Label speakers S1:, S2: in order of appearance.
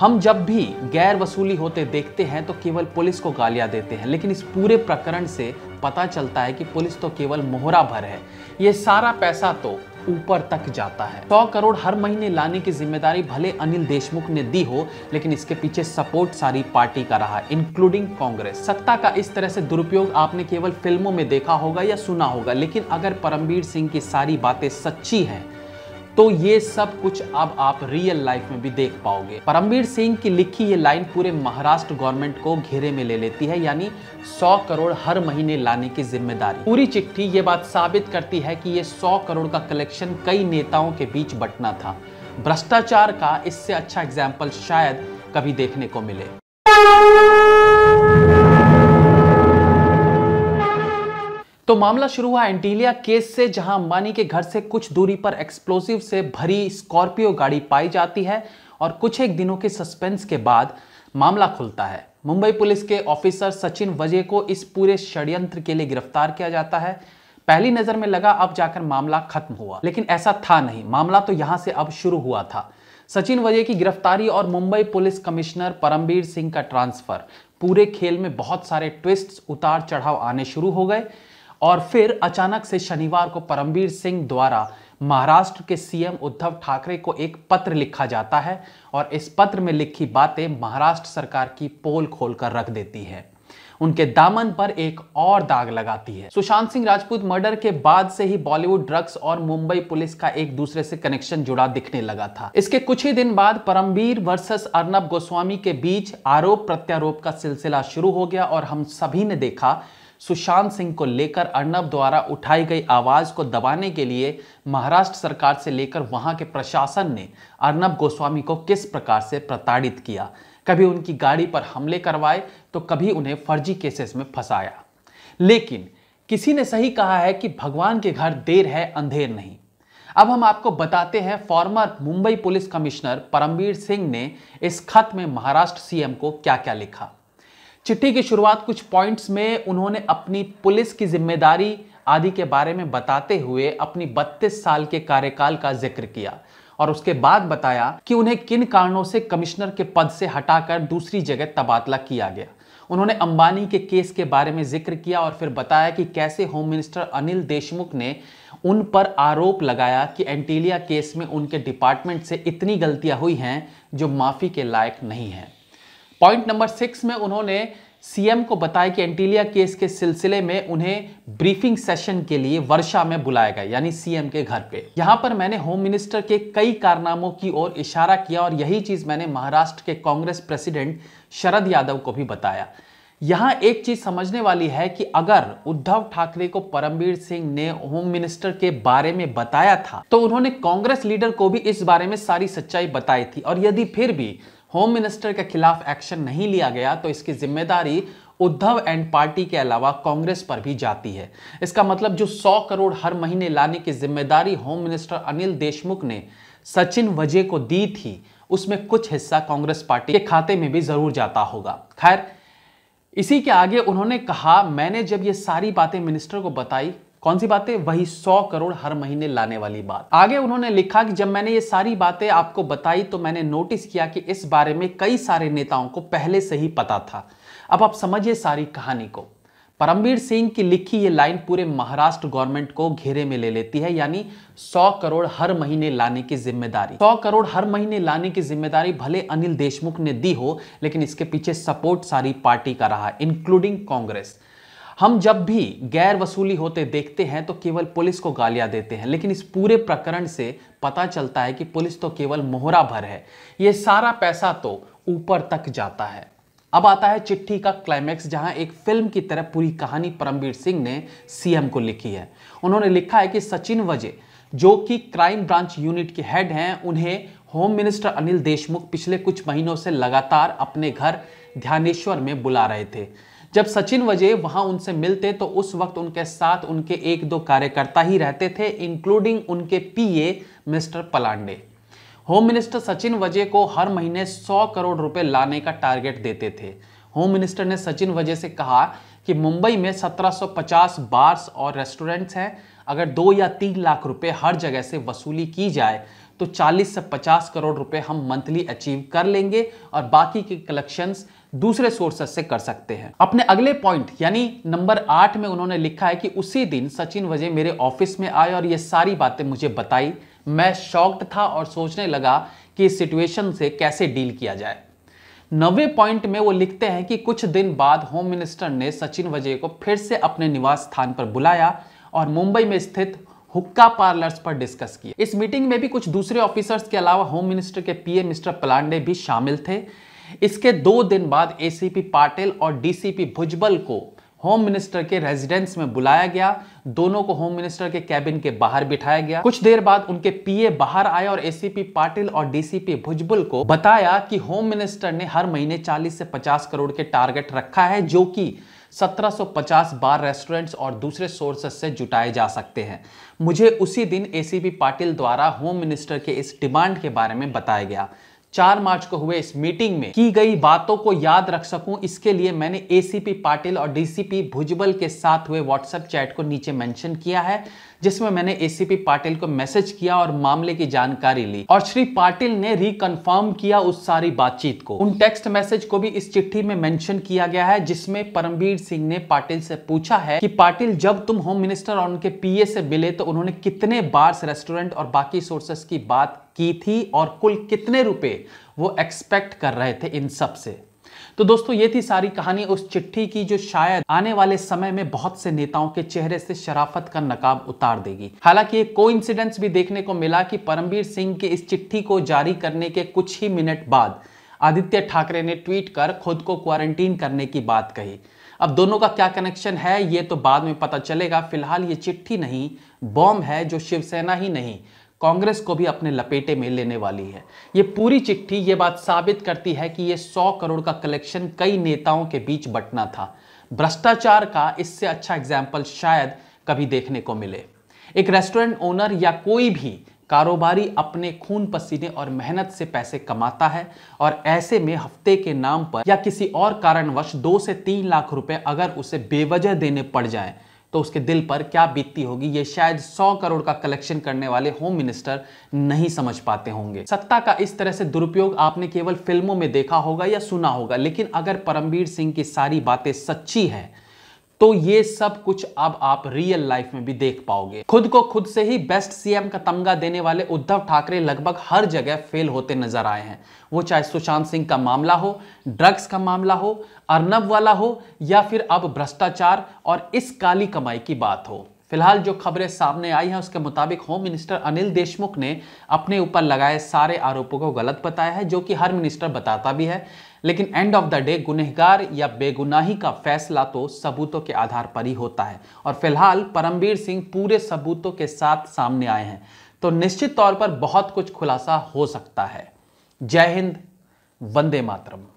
S1: हम जब भी गैर वसूली होते देखते हैं तो केवल पुलिस को गालियां देते हैं लेकिन इस पूरे प्रकरण से पता चलता है कि पुलिस तो केवल मोहरा भर है ये सारा पैसा तो ऊपर तक जाता है सौ तो करोड़ हर महीने लाने की जिम्मेदारी भले अनिल देशमुख ने दी हो लेकिन इसके पीछे सपोर्ट सारी पार्टी का रहा इंक्लूडिंग कांग्रेस सत्ता का इस तरह से दुरुपयोग आपने केवल फिल्मों में देखा होगा या सुना होगा लेकिन अगर परमवीर सिंह की सारी बातें सच्ची हैं तो ये सब कुछ अब आप रियल लाइफ में भी देख पाओगे परमवीर सिंह की लिखी ये लाइन पूरे महाराष्ट्र गवर्नमेंट को घेरे में ले लेती है यानी 100 करोड़ हर महीने लाने की जिम्मेदारी पूरी चिट्ठी ये बात साबित करती है कि ये 100 करोड़ का कलेक्शन कई नेताओं के बीच बटना था भ्रष्टाचार का इससे अच्छा एग्जाम्पल शायद कभी देखने को मिले तो मामला शुरू हुआ एंटीलिया केस से जहां अंबानी के घर से कुछ दूरी पर एक्सप्लोसिव से भरी स्कॉर्पियो गाड़ी पाई जाती है और कुछ एक दिनों के सस्पेंस के बाद मामला खुलता है मुंबई पुलिस के ऑफिसर सचिन वजे को इस पूरे षड्यंत्र के लिए गिरफ्तार किया जाता है पहली नजर में लगा अब जाकर मामला खत्म हुआ लेकिन ऐसा था नहीं मामला तो यहां से अब शुरू हुआ था सचिन वजे की गिरफ्तारी और मुंबई पुलिस कमिश्नर परमबीर सिंह का ट्रांसफर पूरे खेल में बहुत सारे ट्विस्ट उतार चढ़ाव आने शुरू हो गए और फिर अचानक से शनिवार को परमवीर सिंह द्वारा महाराष्ट्र के सीएम उद्धव ठाकरे को एक पत्र लिखा जाता है और इस पत्र में लिखी बातें महाराष्ट्र सरकार की पोल खोल कर रख देती है उनके दामन पर एक और दाग लगाती है सुशांत सिंह राजपूत मर्डर के बाद से ही बॉलीवुड ड्रग्स और मुंबई पुलिस का एक दूसरे से कनेक्शन जुड़ा दिखने लगा था इसके कुछ ही दिन बाद परमवीर वर्सेस अर्नब गोस्वामी के बीच आरोप प्रत्यारोप का सिलसिला शुरू हो गया और हम सभी ने देखा सुशांत सिंह को लेकर अर्नब द्वारा उठाई गई आवाज़ को दबाने के लिए महाराष्ट्र सरकार से लेकर वहां के प्रशासन ने अर्नब गोस्वामी को किस प्रकार से प्रताड़ित किया कभी उनकी गाड़ी पर हमले करवाए तो कभी उन्हें फर्जी केसेस में फंसाया लेकिन किसी ने सही कहा है कि भगवान के घर देर है अंधेर नहीं अब हम आपको बताते हैं former Mumbai police commissioner Paramvir Singh ने इस खत में महाराष्ट्र सीएम को क्या क्या लिखा चिट्ठी की शुरुआत कुछ पॉइंट्स में उन्होंने अपनी पुलिस की जिम्मेदारी आदि के बारे में बताते हुए अपनी 32 साल के कार्यकाल का जिक्र किया और उसके बाद बताया कि उन्हें किन कारणों से कमिश्नर के पद से हटाकर दूसरी जगह तबादला किया गया उन्होंने अंबानी के केस के बारे में जिक्र किया और फिर बताया कि कैसे होम मिनिस्टर अनिल देशमुख ने उन पर आरोप लगाया कि एंटीलिया केस में उनके डिपार्टमेंट से इतनी गलतियां हुई हैं जो माफ़ी के लायक नहीं हैं पॉइंट नंबर सिक्स में उन्होंने सीएम को बताया कि एंटीलिया केस के सिलसिले में उन्हें ब्रीफिंग सेशन के लिए वर्षा में बुलाया गया यानी सीएम के घर पे यहां पर मैंने होम मिनिस्टर के कई कारनामों की ओर इशारा किया और यही चीज मैंने महाराष्ट्र के कांग्रेस प्रेसिडेंट शरद यादव को भी बताया यहां एक चीज समझने वाली है कि अगर उद्धव ठाकरे को परमवीर सिंह ने होम मिनिस्टर के बारे में बताया था तो उन्होंने कांग्रेस लीडर को भी इस बारे में सारी सच्चाई बताई थी और यदि फिर भी होम मिनिस्टर के खिलाफ एक्शन नहीं लिया गया तो इसकी जिम्मेदारी उद्धव एंड पार्टी के अलावा कांग्रेस पर भी जाती है इसका मतलब जो 100 करोड़ हर महीने लाने की जिम्मेदारी होम मिनिस्टर अनिल देशमुख ने सचिन वजे को दी थी उसमें कुछ हिस्सा कांग्रेस पार्टी के खाते में भी जरूर जाता होगा खैर इसी के आगे उन्होंने कहा मैंने जब ये सारी बातें मिनिस्टर को बताई कौन सी बातें वही सौ करोड़ हर महीने लाने वाली बात आगे उन्होंने लिखा कि जब मैंने ये सारी बातें आपको बताई तो मैंने नोटिस किया कि इस बारे में कई सारे नेताओं को पहले से ही पता था अब आप समझिए सारी कहानी को परमवीर सिंह की लिखी ये लाइन पूरे महाराष्ट्र गवर्नमेंट को घेरे में ले लेती है यानी 100 करोड़ हर महीने लाने की जिम्मेदारी 100 करोड़ हर महीने लाने की जिम्मेदारी भले अनिल देशमुख ने दी हो लेकिन इसके पीछे सपोर्ट सारी पार्टी का रहा इंक्लूडिंग कांग्रेस हम जब भी गैर वसूली होते देखते हैं तो केवल पुलिस को गालियां देते हैं लेकिन इस पूरे प्रकरण से पता चलता है कि पुलिस तो केवल मोहरा भर है ये सारा पैसा तो ऊपर तक जाता है अब आता है चिट्ठी का क्लाइमैक्स जहां एक फिल्म की तरह पूरी कहानी परमवीर सिंह ने सीएम को लिखी है उन्होंने लिखा है कि सचिन वजे जो कि क्राइम ब्रांच यूनिट के हेड हैं उन्हें होम मिनिस्टर अनिल देशमुख पिछले कुछ महीनों से लगातार अपने घर ध्यानेश्वर में बुला रहे थे जब सचिन वजय वहां उनसे मिलते तो उस वक्त उनके साथ उनके एक दो कार्यकर्ता ही रहते थे इंक्लूडिंग उनके PA mister Palande home minister Sachin Waze को हर महीने 100 करोड़ रुपए लाने का टारगेट देते थे होम मिनिस्टर ने सचिन वजय से कहा कि मुंबई में 1750 बार्स और रेस्टोरेंट्स हैं अगर दो या तीन लाख रुपए हर जगह से वसूली की जाए तो 40 से 50 करोड़ रुपए हम मंथली अचीव कर लेंगे और बाकी के कलेक्शंस दूसरे सोर्सेस से कर सकते हैं अपने अगले पॉइंट यानी नंबर आठ में उन्होंने लिखा है कि उसी दिन सचिन वजह मेरे ऑफिस में आए और ये सारी बातें मुझे बताई मैं शॉक्ड था और सोचने लगा कि इस सिचुएशन से कैसे डील किया जाए नवे पॉइंट में वो लिखते हैं कि कुछ दिन बाद होम मिनिस्टर ने सचिन वजह को फिर से अपने निवास स्थान पर बुलाया और मुंबई में स्थित हुक्का पार्लर्स पर डिस्कस किया इस मीटिंग में भी कुछ दूसरे ऑफिसर्स के अलावा होम मिनिस्टर के पीएम मिस्टर पलांडे भी शामिल थे इसके दो दिन बाद एसीपी पाटिल और डीसीपी भुजबल को होम मिनिस्टर के रेजिडेंस में बुलाया गया दोनों को होम मिनिस्टर के कैबिन के बाहर बिठाया गया कुछ देर बाद उनके पीए बाहर आए और एसीपी पाटिल और डीसीपी भुजबल को बताया कि होम मिनिस्टर ने हर महीने 40 से 50 करोड़ के टारगेट रखा है जो कि 1750 बार रेस्टोरेंट्स और दूसरे सोर्सेस से जुटाए जा सकते हैं मुझे उसी दिन ए पाटिल द्वारा होम मिनिस्टर के इस डिमांड के बारे में बताया गया चार मार्च को हुए इस मीटिंग में की गई बातों को याद रख सकूं इसके लिए मैंने एसीपी पाटिल और डीसीपी भुजबल के साथ हुए व्हाट्सएप चैट को नीचे मेंशन किया है जिसमें मैंने एसीपी पाटिल को मैसेज किया और मामले की जानकारी ली और श्री पाटिल ने रिकन्फर्म किया उस सारी बातचीत को उन टेक्स्ट मैसेज को भी इस चिट्ठी में मेंशन किया गया है जिसमें परमवीर सिंह ने पाटिल से पूछा है कि पाटिल जब तुम होम मिनिस्टर और उनके पीए से मिले तो उन्होंने कितने बार्स रेस्टोरेंट और बाकी सोर्सेस की बात की थी और कुल कितने रुपए वो एक्सपेक्ट कर रहे थे इन सब से तो दोस्तों ये थी सारी कहानी उस चिट्ठी की जो शायद आने वाले समय में बहुत से नेताओं के चेहरे से शराफत का नकाब उतार देगी हालांकि एक कोइंसिडेंस भी देखने को मिला कि परमबीर सिंह के इस चिट्ठी को जारी करने के कुछ ही मिनट बाद आदित्य ठाकरे ने ट्वीट कर खुद को क्वारंटीन करने की बात कही अब दोनों का क्या कनेक्शन है ये तो बाद में पता चलेगा फिलहाल ये चिट्ठी नहीं बॉम्ब है जो शिवसेना ही नहीं कांग्रेस को भी अपने लपेटे में लेने वाली है ये पूरी चिट्ठी ये बात साबित करती है कि ये सौ करोड़ का कलेक्शन कई नेताओं के बीच बंटना था भ्रष्टाचार का इससे अच्छा एग्जाम्पल शायद कभी देखने को मिले एक रेस्टोरेंट ओनर या कोई भी कारोबारी अपने खून पसीने और मेहनत से पैसे कमाता है और ऐसे में हफ्ते के नाम पर या किसी और कारणवश दो से तीन लाख रुपए अगर उसे बेवजह देने पड़ जाए तो उसके दिल पर क्या बीतती होगी ये शायद 100 करोड़ का कलेक्शन करने वाले होम मिनिस्टर नहीं समझ पाते होंगे सत्ता का इस तरह से दुरुपयोग आपने केवल फिल्मों में देखा होगा या सुना होगा लेकिन अगर परमवीर सिंह की सारी बातें सच्ची है तो ये सब कुछ अब आप रियल लाइफ में भी देख पाओगे खुद को खुद से ही बेस्ट सीएम का तमगा देने वाले उद्धव ठाकरे लगभग हर जगह फेल होते नजर आए हैं वो चाहे सुशांत सिंह का मामला हो ड्रग्स का मामला हो अर्नब वाला हो या फिर अब भ्रष्टाचार और इस काली कमाई की बात हो फिलहाल जो खबरें सामने आई हैं उसके मुताबिक होम मिनिस्टर अनिल देशमुख ने अपने ऊपर लगाए सारे आरोपों को गलत बताया है जो कि हर मिनिस्टर बताता भी है लेकिन एंड ऑफ द डे गुनहगार या बेगुनाही का फैसला तो सबूतों के आधार पर ही होता है और फिलहाल परमवीर सिंह पूरे सबूतों के साथ सामने आए हैं तो निश्चित तौर पर बहुत कुछ खुलासा हो सकता है जय हिंद वंदे मातरम